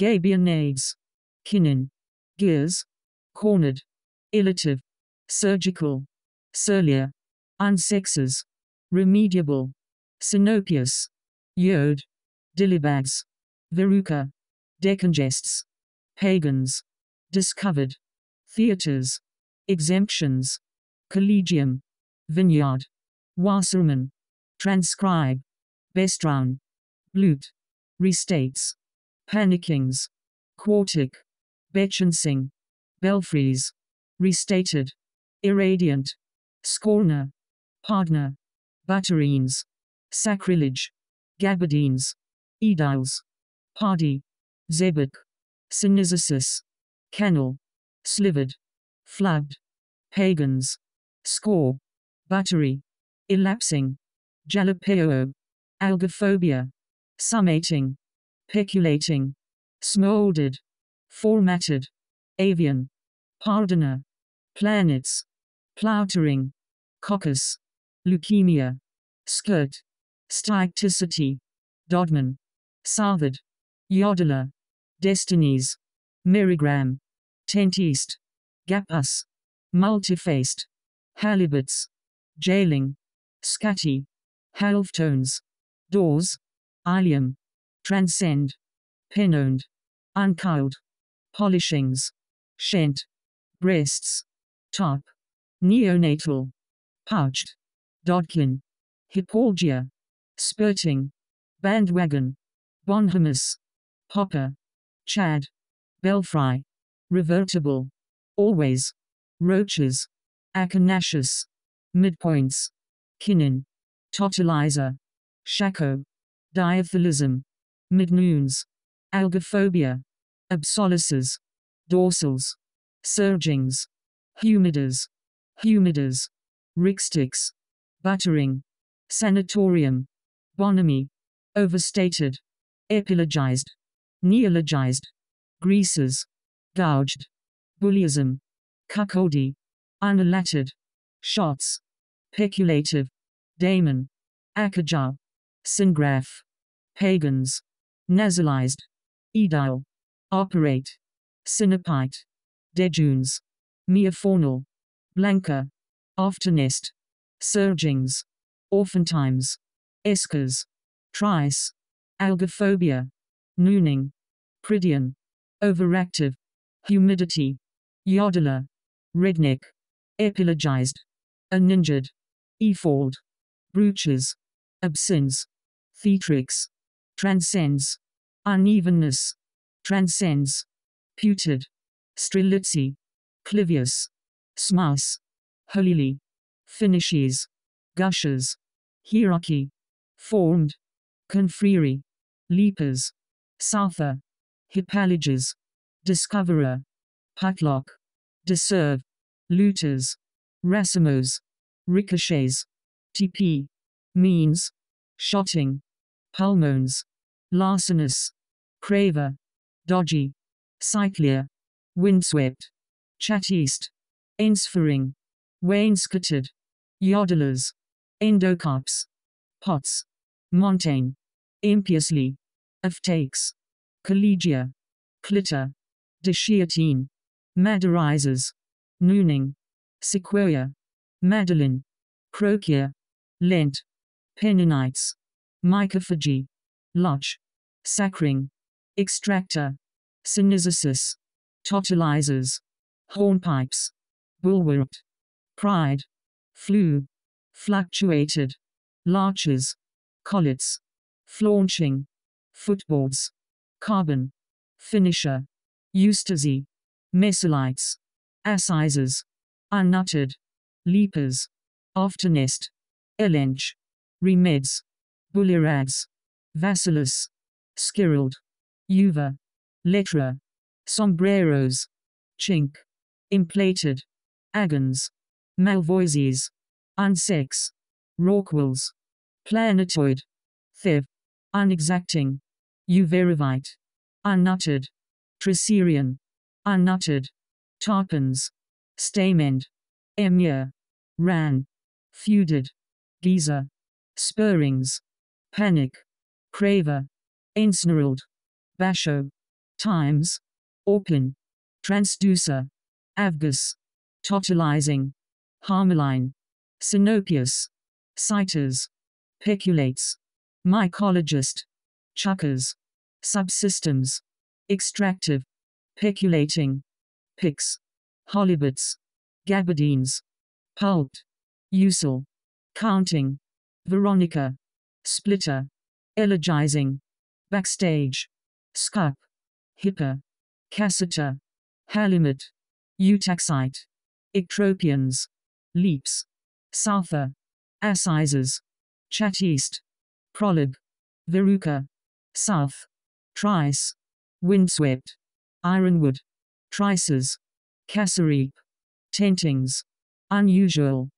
Gabianase. Kinin. Gears. Cornered. Illative. Surgical. surlier, Unsexes. Remediable. Synopius. Yod. Dilibags. Veruca. Decongests. Pagans. Discovered. Theatres. Exemptions. Collegium. Vineyard. Wasserman. Transcribe. Bestrown. Blute. Restates. Hannikings, Quartic, Bechensing. Belfries, Restated, Irradiant, Scorner, Pardner, Butterines, Sacrilege, Gabardines, Ediles, Pardy, Zebek, Synesthesis, kennel, Slivered, Flubbed, Pagans, Score, Buttery, Elapsing, Jalapeo, Algophobia, Summating, peculating, smolded, formatted, avian, pardoner, planets, plautering, coccus, leukemia, skirt, sticticity, dodman, southard, yodeler, destinies, merigram, tent east, gapus, multifaced, halibuts, jailing, scatty, halftones, doors, ilium, transcend, penoned, uncoiled, polishings, shent, breasts, top, neonatal, pouched, dodkin, hypalgia, spurting, bandwagon, bonhomus, popper, chad, belfry, revertible, always, roaches, acanaceous, midpoints, kinin, totalizer, shako, diaphilism, midnoons, algophobia, obsoleces, dorsals, surgings, humidors, humidors, rigsticks, buttering, sanatorium, bonhomie, overstated, epilogized, neologized, greases, gouged, bullyism, cuckoldy, unallattered, shots, peculative, daemon, akajar, syngraph, pagans, nasalized, edile, operate, synapite, dejunes, meaphonal, blanca, oftenest, surgings, oftentimes, eskers, trice, algophobia, nooning, pridian, overactive, humidity, yodeler, redneck, epilogized, uninjured, efold, brooches, absence, theatrics transcends, unevenness, transcends, putid, strelitsi, clivius, smas, holily, finishes, gushes, hierarchy, formed, confrere, leapers, souther, hippalages, discoverer, patlock, deserve, looters, racimos, ricochets, tp, means, shotting, pulmones, larcenous, craver, dodgy, cyclia, windswept, chateast, ensfering, wainscoted, yodelers, endocarps, pots, montane, impiously, of takes, collegia, clitter, deschiatine, madarizers, nooning, sequoia, madeline, crocia, lent, pennonites, mycophagy, Lodge. sacring, Extractor. synesisis, Totalizers. Hornpipes. Bulwarked. Pride. flue, Fluctuated. Larches. Collets. Flaunching. Footboards. Carbon. Finisher. Eustasy. mesolites, Assizes. Unnuttered. Leapers. Afternest. Elench. Remeds. Bullirads. Vasilis. Skirald. Uva. Letra. Sombreros. Chink. Implated. Agons. Malvoises. Unsex. Rorquals. Planetoid. Thiv. Unexacting. Uverivite. Unnutted. Tricerian. Unnutted. Tarpons. Stamend. Emir. Ran. Feuded. Giza. Spurrings. Panic. Craver, Einsnerald, Basho, Times, Orpin, Transducer, Avgus, Totalizing, Harmeline, Sinopius, Citus, Peculates, Mycologist, Chuckers, Subsystems, Extractive, Peculating, Picks, Holibits, Gabardines, Pult, Usel, Counting, Veronica, Splitter, Elegizing, Backstage. Scup. hippa, Cassiter. Halimut. Utaxite. Ectropians. Leaps. Souther. Assizes. Chateast. Prolib. Veruca. South. Trice. Windswept. Ironwood. Trices. Cassareep. Tentings. Unusual.